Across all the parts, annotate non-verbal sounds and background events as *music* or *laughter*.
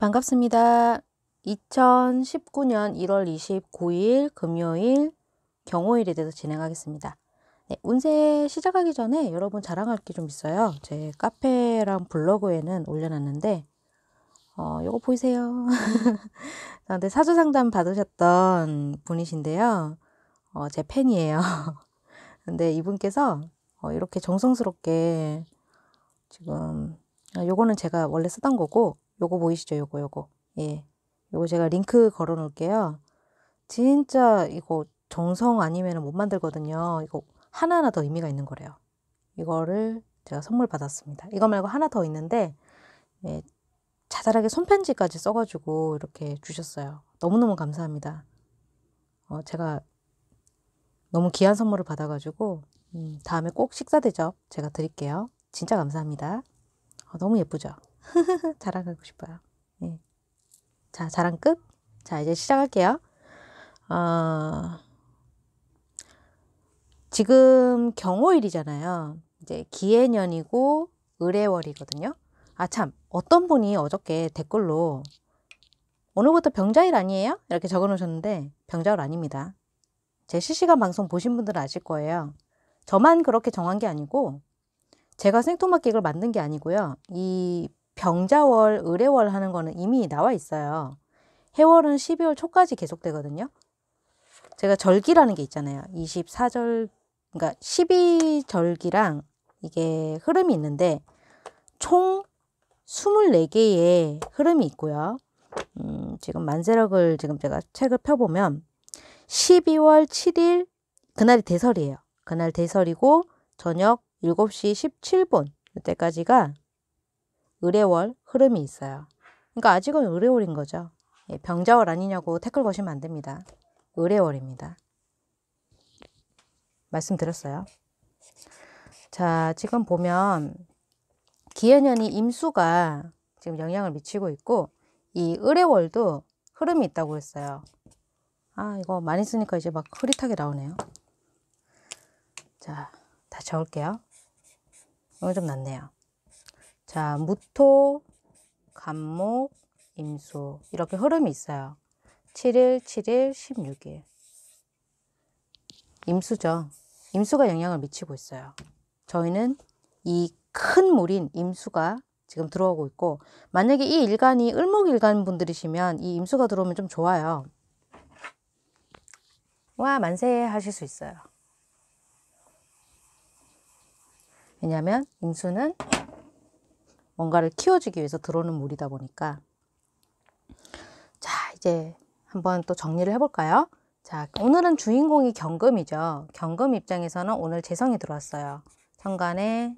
반갑습니다. 2019년 1월 29일 금요일 경호일에 대해서 진행하겠습니다. 네, 운세 시작하기 전에 여러분 자랑할 게 좀 있어요. 제 카페랑 블로그에는 올려놨는데 어, 요거 보이세요? 저한테 사주 상담 받으셨던 분이신데요. 어, 제 팬이에요. *laughs* 근데 이분께서 어, 이렇게 정성스럽게 지금 아, 요거는 제가 원래 쓰던 거고 요거 보이시죠? 요거 요거. 예. 요거 제가 링크 걸어 놓을게요. 진짜 이거 정성 아니면 못 만들거든요. 이거 하나하나 더 의미가 있는 거래요. 이거를 제가 선물 받았습니다. 이거 말고 하나 더 있는데 예, 자잘하게 손편지까지 써가지고 이렇게 주셨어요. 너무너무 감사합니다. 어, 제가 너무 귀한 선물을 받아가지고 음, 다음에 꼭 식사 대접 제가 드릴게요. 진짜 감사합니다. 어, 너무 예쁘죠? *laughs* 자랑하고 싶어요. 네. 자, 자랑 끝. 자, 이제 시작할게요. 어, 지금 경호일이잖아요. 이제 기해년이고 의뢰월이거든요. 아, 참. 어떤 분이 어저께 댓글로 오늘부터 병자일 아니에요? 이렇게 적어 놓으셨는데 병자월 아닙니다. 제 실시간 방송 보신 분들은 아실 거예요. 저만 그렇게 정한 게 아니고 제가 생토마객을 만든 게 아니고요. 이 병자월, 의해월 하는 거는 이미 나와 있어요. 해월은 12월 초까지 계속되거든요. 제가 절기라는 게 있잖아요. 24절, 그러니까 12절기랑 이게 흐름이 있는데 총 24개의 흐름이 있고요. 음, 지금 만세력을 지금 제가 책을 펴보면 12월 7일 그날이 대설이에요. 그날 대설이고 저녁 7시 17분 그때까지가 의뢰월 흐름이 있어요. 그러니까 아직은 의뢰월인 거죠. 예, 병자월 아니냐고 태클 거시면 안 됩니다. 의뢰월입니다. 말씀드렸어요. 자, 지금 보면 기해년이 임수가 지금 영향을 미치고 있고 이 의뢰월도 흐름이 있다고 했어요. 아, 이거 많이 쓰니까 이제 막 흐릿하게 나오네요. 자, 다적을게요 이건 좀 낫네요. 자, 무토, 간목, 임수 이렇게 흐름이 있어요. 7일, 7일, 16일. 임수죠. 임수가 영향을 미치고 있어요. 저희는 이 큰 물인 임수가 지금 들어오고 있고 만약에 이 일간이 을목일간 분들이시면 이 임수가 들어오면 좀 좋아요. 와 만세 하실 수 있어요. 왜냐하면 임수는 뭔가를 키워주기 위해서 들어오는 물이다 보니까 자 이제 한번 또 정리를 해볼까요? 자 오늘은 주인공이 경금이죠. 경금 입장에서는 오늘 재성이 들어왔어요. 천관에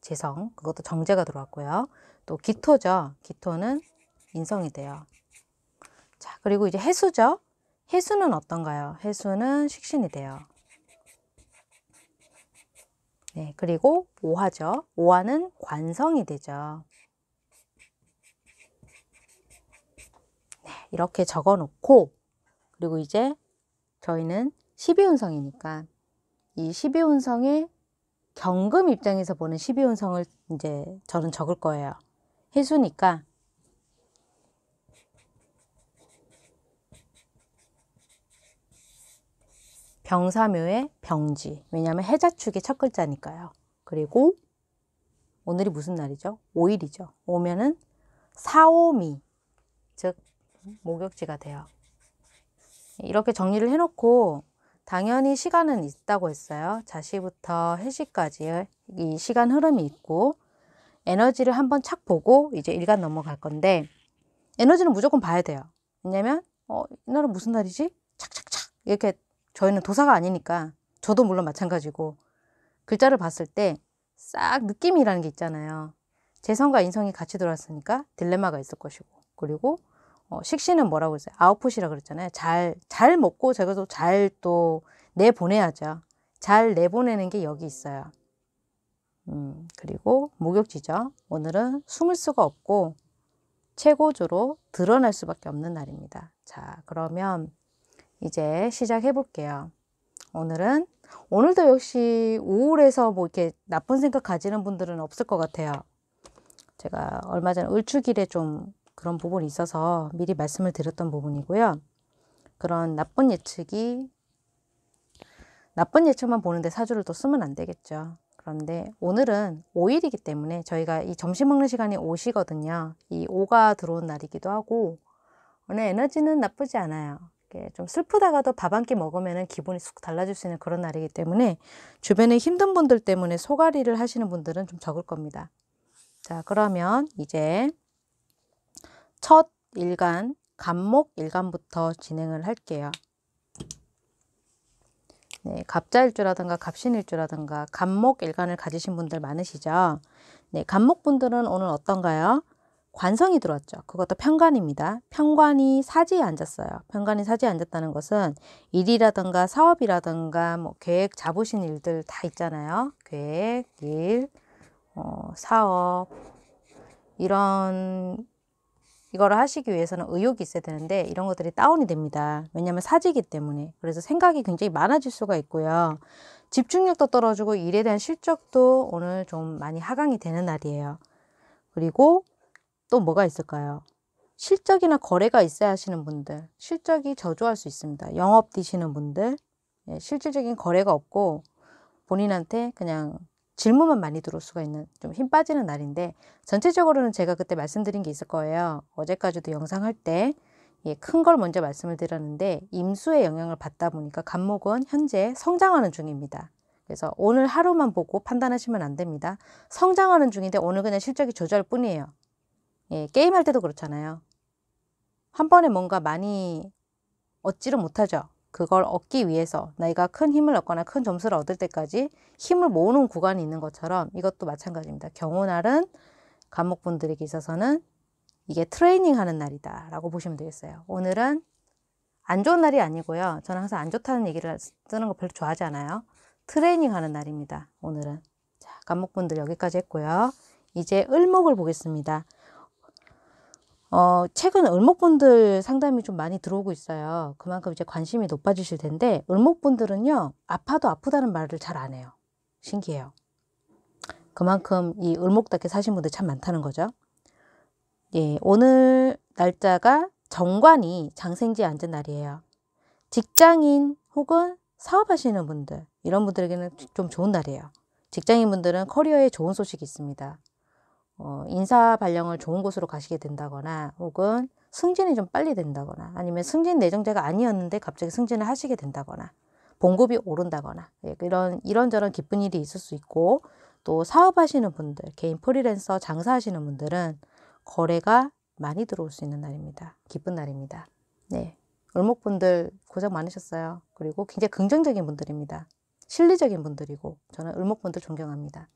재성 그것도 정제가 들어왔고요. 또 기토죠. 기토는 인성이 돼요. 자 그리고 이제 해수죠. 해수는 어떤가요? 해수는 식신이 돼요. 네, 그리고 오화죠. 뭐 오화는 관성이 되죠. 네, 이렇게 적어 놓고 그리고 이제 저희는 12운성이니까 이 12운성의 경금 입장에서 보는 12운성을 이제 저는 적을 거예요. 해수니까 병사묘의 병지. 왜냐하면 해자축의첫 글자니까요. 그리고 오늘이 무슨 날이죠? 5일이죠. 오면은 사오미, 즉 목욕지가 돼요. 이렇게 정리를 해놓고 당연히 시간은 있다고 했어요. 자시부터 해시까지 이 시간 흐름이 있고 에너지를 한번 착 보고 이제 일간 넘어갈 건데 에너지는 무조건 봐야 돼요. 왜냐면 어, 이날은 무슨 날이지? 착착착 이렇게 저희는 도사가 아니니까 저도 물론 마찬가지고 글자를 봤을 때 싹 느낌이라는 게 있잖아요. 재성과 인성이 같이 들어왔으니까 딜레마가 있을 것이고 그리고 어, 식신은 뭐라고 했어요 아웃풋이라 그랬잖아요. 잘, 잘 먹고 제가또잘또 내보내야죠. 잘 내보내는 게 여기 있어요. 음, 그리고 목욕지죠. 오늘은 숨을 수가 없고 최고조로 드러날 수밖에 없는 날입니다. 자, 그러면 이제 시작해 볼게요. 오늘은 오늘도 역시 우울해서 뭐 이렇게 나쁜 생각 가지는 분들은 없을 것 같아요. 제가 얼마 전에 을축일에 좀 그런 부분이 있어서 미리 말씀을 드렸던 부분이고요. 그런 나쁜 예측이 나쁜 예측만 보는데 사주를 또 쓰면 안 되겠죠. 그런데 오늘은 5일이기 때문에 저희가 이 점심 먹는 시간이 5시거든요. 이 5가 들어온 날이기도 하고 오늘 에너지는 나쁘지 않아요. 좀 슬프다가도 밥 한 끼 먹으면 기분이 쑥 달라질 수 있는 그런 날이기 때문에 주변에 힘든 분들 때문에 소갈이를 하시는 분들은 좀 적을 겁니다. 자, 그러면 이제 첫 일간, 간목 일간부터 진행을 할게요. 네, 갑자일주라든가 갑신일주라든가 간목 일간을 가지신 분들 많으시죠? 네, 간목 분들은 오늘 어떤가요? 관성이 들어왔죠. 그것도 편관입니다. 편관이 사지에 앉았어요. 편관이 사지에 앉았다는 것은 일이라든가 사업이라든가 뭐 계획 잡으신 일들 다 있잖아요. 계획, 일, 어, 사업 이런 이거를 하시기 위해서는 의욕이 있어야 되는데 이런 것들이 다운이 됩니다. 왜냐하면 사지기 이 때문에 그래서 생각이 굉장히 많아질 수가 있고요. 집중력도 떨어지고 일에 대한 실적도 오늘 좀 많이 하강이 되는 날이에요. 그리고 또 뭐가 있을까요? 실적이나 거래가 있어야 하시는 분들, 실적이 저조할 수 있습니다. 영업 뛰시는 분들, 예, 실질적인 거래가 없고 본인한테 그냥 질문만 많이 들어올 수가 있는 좀 힘 빠지는 날인데 전체적으로는 제가 그때 말씀드린 게 있을 거예요. 어제까지도 영상 할 때 큰걸 예, 먼저 말씀을 드렸는데 임수의 영향을 받다 보니까 간목은 현재 성장하는 중입니다. 그래서 오늘 하루만 보고 판단하시면 안 됩니다. 성장하는 중인데 오늘 그냥 실적이 조절 뿐이에요. 예, 게임할 때도 그렇잖아요. 한 번에 뭔가 많이 얻지를 못하죠. 그걸 얻기 위해서 내가 큰 힘을 얻거나 큰 점수를 얻을 때까지 힘을 모으는 구간이 있는 것처럼 이것도 마찬가지입니다. 경호날은 감옥분들에게 있어서는 이게 트레이닝 하는 날이다 라고 보시면 되겠어요. 오늘은 안 좋은 날이 아니고요. 저는 항상 안 좋다는 얘기를 쓰는 거 별로 좋아하지 않아요. 트레이닝 하는 날입니다. 오늘은. 자, 감옥분들 여기까지 했고요. 이제 을목을 보겠습니다. 어, 최근 을목분들 상담이 좀 많이 들어오고 있어요. 그만큼 이제 관심이 높아지실 텐데, 을목분들은요, 아파도 아프다는 말을 잘 안 해요. 신기해요. 그만큼 이 을목답게 사신 분들 참 많다는 거죠. 예, 오늘 날짜가 정관이 장생지에 앉은 날이에요. 직장인 혹은 사업하시는 분들, 이런 분들에게는 좀 좋은 날이에요. 직장인 분들은 커리어에 좋은 소식이 있습니다. 어, 인사 발령을 좋은 곳으로 가시게 된다거나 혹은 승진이 좀 빨리 된다거나 아니면 승진 내정자가 아니었는데 갑자기 승진을 하시게 된다거나 봉급이 오른다거나 예, 이런 이런저런 기쁜 일이 있을 수 있고 또 사업하시는 분들 개인 프리랜서 장사하시는 분들은 거래가 많이 들어올 수 있는 날입니다. 기쁜 날입니다. 네. 을목분들 고생 많으셨어요. 그리고 굉장히 긍정적인 분들입니다. 실리적인 분들이고 저는 을목분들 존경합니다.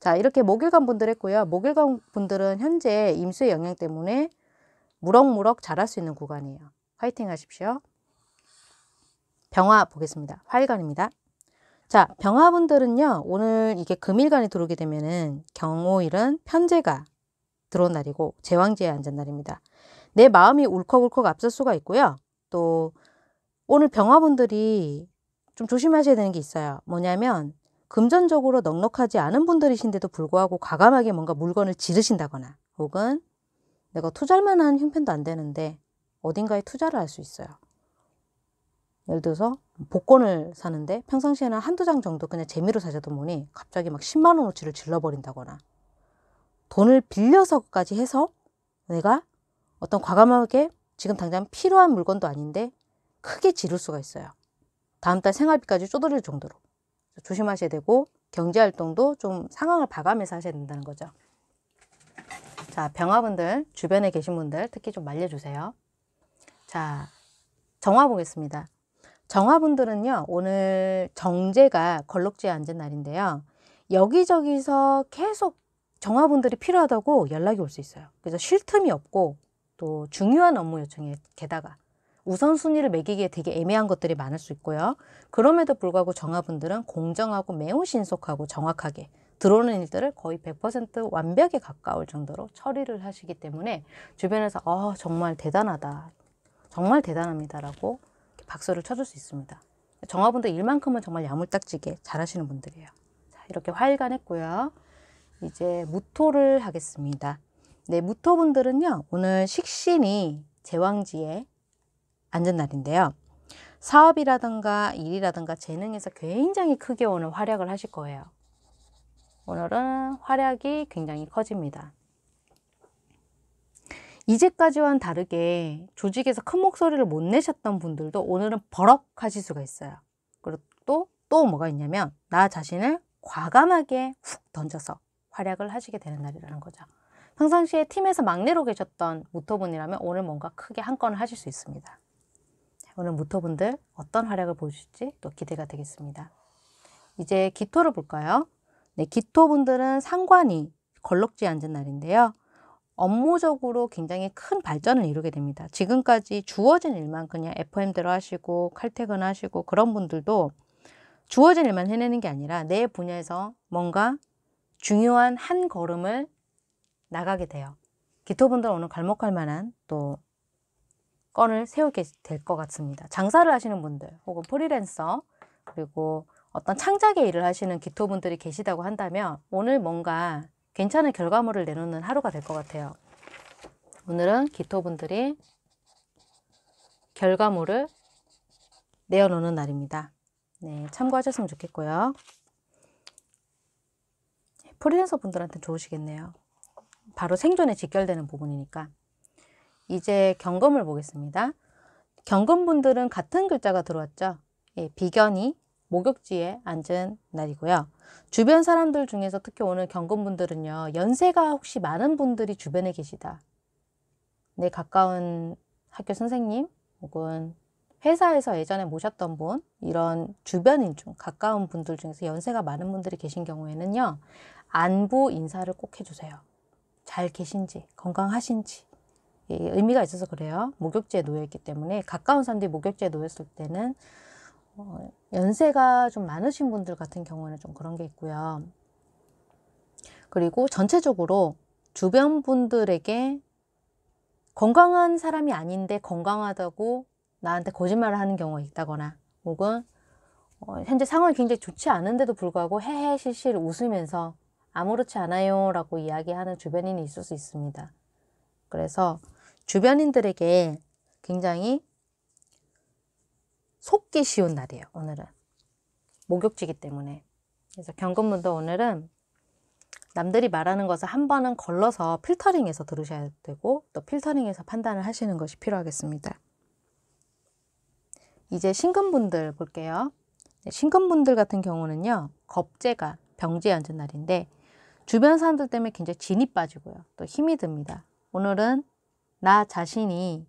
자 이렇게 목일간 분들 했고요. 목일간 분들은 현재 임수의 영향 때문에 무럭무럭 자랄 수 있는 구간이에요. 화이팅 하십시오. 병화 보겠습니다. 화일간입니다. 자, 병화분들은요, 오늘 이게 금일간이 들어오게 되면은 경호일은 편제가 들어온 날이고 제왕제에 앉은 날입니다. 내 마음이 울컥울컥 앞설 수가 있고요. 또 오늘 병화분들이 좀 조심하셔야 되는 게 있어요. 뭐냐면 금전적으로 넉넉하지 않은 분들이신데도 불구하고 과감하게 뭔가 물건을 지르신다거나 혹은 내가 투자할 만한 형편도 안 되는데 어딘가에 투자를 할 수 있어요. 예를 들어서 복권을 사는데 평상시에는 한두 장 정도 그냥 재미로 사자던 분이 갑자기 막 10만 원어치를 질러버린다거나 돈을 빌려서까지 해서 내가 어떤 과감하게 지금 당장 필요한 물건도 아닌데 크게 지를 수가 있어요. 다음 달 생활비까지 쪼들릴 정도로. 조심하셔야 되고 경제활동도 좀 상황을 봐가면서 하셔야 된다는 거죠. 자, 병화분들, 주변에 계신 분들 특히 좀 말려주세요. 자, 정화 보겠습니다. 정화분들은요, 오늘 정제가 걸럭지에 앉은 날인데요. 여기저기서 계속 정화분들이 필요하다고 연락이 올 수 있어요. 그래서 쉴 틈이 없고 또 중요한 업무 요청에 게다가 우선순위를 매기기에 되게 애매한 것들이 많을 수 있고요. 그럼에도 불구하고 정화분들은 공정하고 매우 신속하고 정확하게 들어오는 일들을 거의 100% 완벽에 가까울 정도로 처리를 하시기 때문에 주변에서 어, 정말 대단하다. 정말 대단합니다라고 박수를 쳐줄 수 있습니다. 정화분들 일만큼은 정말 야물딱지게 잘하시는 분들이에요. 자, 이렇게 활간했고요. 이제 무토를 하겠습니다. 네, 무토분들은요. 오늘 식신이 제왕지에 앉은 날인데요. 사업이라든가 일이라든가 재능에서 굉장히 크게 오늘 활약을 하실 거예요. 오늘은 활약이 굉장히 커집니다. 이제까지와는 다르게 조직에서 큰 목소리를 못 내셨던 분들도 오늘은 버럭 하실 수가 있어요. 그리고 또, 또 뭐가 있냐면 나 자신을 과감하게 훅 던져서 활약을 하시게 되는 날이라는 거죠. 평상시에 팀에서 막내로 계셨던 모토분이라면 오늘 뭔가 크게 한 건을 하실 수 있습니다. 오늘 무토분들 어떤 활약을 보실지또 기대가 되겠습니다. 이제 기토를 볼까요? 네, 기토분들은 상관이 걸럭지 앉은 날인데요. 업무적으로 굉장히 큰 발전을 이루게 됩니다. 지금까지 주어진 일만 그냥 FM대로 하시고 칼퇴근하시고 그런 분들도 주어진 일만 해내는 게 아니라 내 분야에서 뭔가 중요한 한 걸음을 나가게 돼요. 기토분들 오늘 갈목할 만한 또 건을 세우게 될 것 같습니다. 장사를 하시는 분들 혹은 프리랜서 그리고 어떤 창작의 일을 하시는 기토분들이 계시다고 한다면 오늘 뭔가 괜찮은 결과물을 내놓는 하루가 될 것 같아요. 오늘은 기토분들이 결과물을 내어놓는 날입니다. 네, 참고하셨으면 좋겠고요. 프리랜서 분들한테 좋으시겠네요. 바로 생존에 직결되는 부분이니까. 이제 경검을 보겠습니다. 경검분들은 같은 글자가 들어왔죠. 예, 비견이 목욕지에 앉은 날이고요. 주변 사람들 중에서 특히 오늘 경검분들은요 연세가 혹시 많은 분들이 주변에 계시다. 내 네, 가까운 학교 선생님 혹은 회사에서 예전에 모셨던 분 이런 주변인 중 가까운 분들 중에서 연세가 많은 분들이 계신 경우에는요. 안부 인사를 꼭 해주세요. 잘 계신지 건강하신지 예, 의미가 있어서 그래요. 목욕지에 놓여있기 때문에 가까운 사람들이 목욕지에 놓였을 때는 어, 연세가 좀 많으신 분들 같은 경우에는 좀 그런 게 있고요. 그리고 전체적으로 주변 분들에게 건강한 사람이 아닌데 건강하다고 나한테 거짓말을 하는 경우가 있다거나 혹은 어, 현재 상황이 굉장히 좋지 않은데도 불구하고 헤헤실실 웃으면서 아무렇지 않아요 라고 이야기하는 주변인이 있을 수 있습니다. 그래서 주변인들에게 굉장히 속기 쉬운 날이에요. 오늘은 목욕지기 때문에 그래서 경건문도 오늘은 남들이 말하는 것을 한 번은 걸러서 필터링해서 들으셔야 되고 또 필터링해서 판단을 하시는 것이 필요하겠습니다. 이제 신금분들 볼게요. 네, 신금분들 같은 경우는요. 겁재가 병지에 앉은 날인데 주변 사람들 때문에 굉장히 진이 빠지고요. 또 힘이 듭니다. 오늘은 나 자신이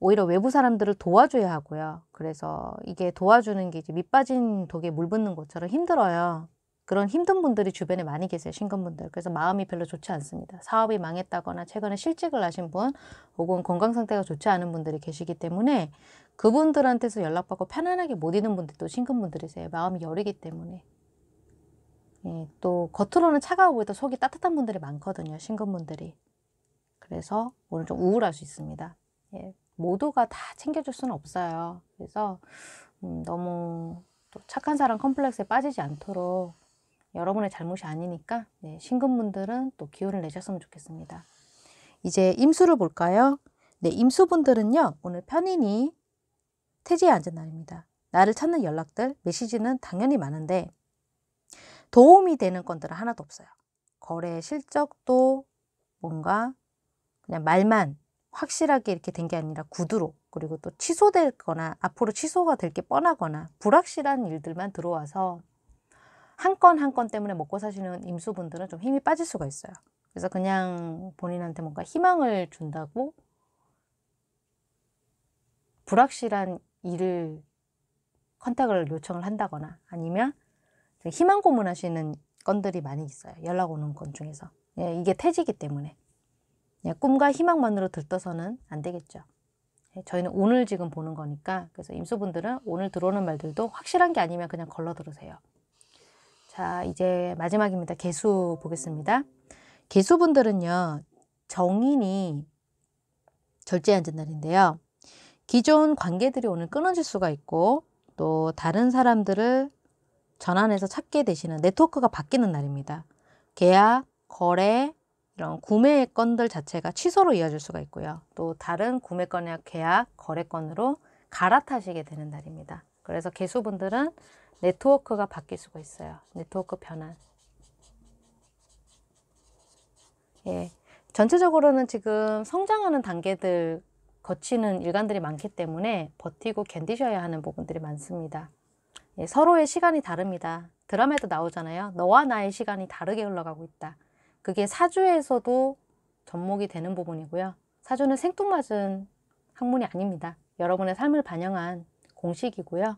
오히려 외부 사람들을 도와줘야 하고요. 그래서 이게 도와주는 게 이제 밑빠진 독에 물 붓는 것처럼 힘들어요. 그런 힘든 분들이 주변에 많이 계세요. 신근분들. 그래서 마음이 별로 좋지 않습니다. 사업이 망했다거나 최근에 실직을 하신 분 혹은 건강 상태가 좋지 않은 분들이 계시기 때문에 그분들한테서 연락받고 편안하게 못 있는 분들도 신근분들이세요. 마음이 여리기 때문에. 예, 또 겉으로는 차가워 보이다 속이 따뜻한 분들이 많거든요. 신근분들이. 그래서 오늘 좀 우울할 수 있습니다. 예, 모두가 다 챙겨줄 수는 없어요. 그래서 음, 너무 착한 사람 컴플렉스에 빠지지 않도록 여러분의 잘못이 아니니까 네, 신금분들은 또 기운을 내셨으면 좋겠습니다. 이제 임수를 볼까요? 네, 임수분들은요. 오늘 편인이 태지에 앉은 날입니다. 나를 찾는 연락들, 메시지는 당연히 많은데 도움이 되는 건들은 하나도 없어요. 거래 실적도 뭔가 그냥 말만 확실하게 이렇게 된 게 아니라 구두로 그리고 또취소되거나 앞으로 취소가 될 게 뻔하거나 불확실한 일들만 들어와서 한 건 한 건 때문에 먹고 사시는 임수분들은 좀 힘이 빠질 수가 있어요. 그래서 그냥 본인한테 뭔가 희망을 준다고 불확실한 일을 컨택을 요청을 한다거나 아니면 희망 고문하시는 건들이 많이 있어요. 연락 오는 건 중에서. 예, 이게 태지기 때문에. 예, 꿈과 희망만으로 들떠서는 안 되겠죠. 예, 저희는 오늘 지금 보는 거니까 그래서 임수분들은 오늘 들어오는 말들도 확실한 게 아니면 그냥 걸러 들으세요. 자 이제 마지막입니다. 개수 보겠습니다. 개수분들은요 정인이 절제 앉은 날인데요. 기존 관계들이 오늘 끊어질 수가 있고 또 다른 사람들을 전환해서 찾게 되시는 네트워크가 바뀌는 날입니다. 계약, 거래, 이런 구매 건들 자체가 취소로 이어질 수가 있고요. 또 다른 구매 권이나 계약, 거래 권으로 갈아타시게 되는 날입니다. 그래서 개수분들은 네트워크가 바뀔 수가 있어요. 네트워크 변환. 예. 전체적으로는 지금 성장하는 단계들 거치는 일관들이 많기 때문에 버티고 견디셔야 하는 부분들이 많습니다. 예, 서로의 시간이 다릅니다. 드라마에도 나오잖아요. 너와 나의 시간이 다르게 흘러가고 있다. 그게 사주에서도 접목이 되는 부분이고요. 사주는 생뚱맞은 학문이 아닙니다. 여러분의 삶을 반영한 공식이고요.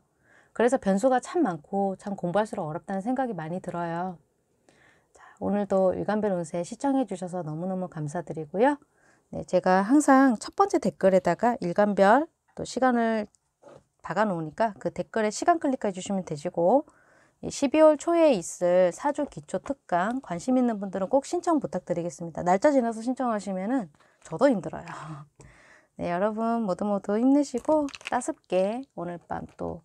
그래서 변수가 참 많고 참 공부할수록 어렵다는 생각이 많이 들어요. 자, 오늘도 일간별 운세 시청해 주셔서 너무너무 감사드리고요. 네, 제가 항상 첫 번째 댓글에다가 일간별 또 시간을 박아 놓으니까 그 댓글에 시간 클릭해 주시면 되시고 12월 초에 있을 사주 기초 특강 관심 있는 분들은 꼭 신청 부탁드리겠습니다. 날짜 지나서 신청하시면은 저도 힘들어요. *laughs* 네, 여러분 모두 모두 힘내시고 따습게 오늘 밤 또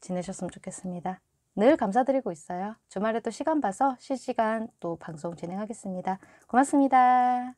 지내셨으면 좋겠습니다. 늘 감사드리고 있어요. 주말에 또 시간 봐서 실시간 또 방송 진행하겠습니다. 고맙습니다.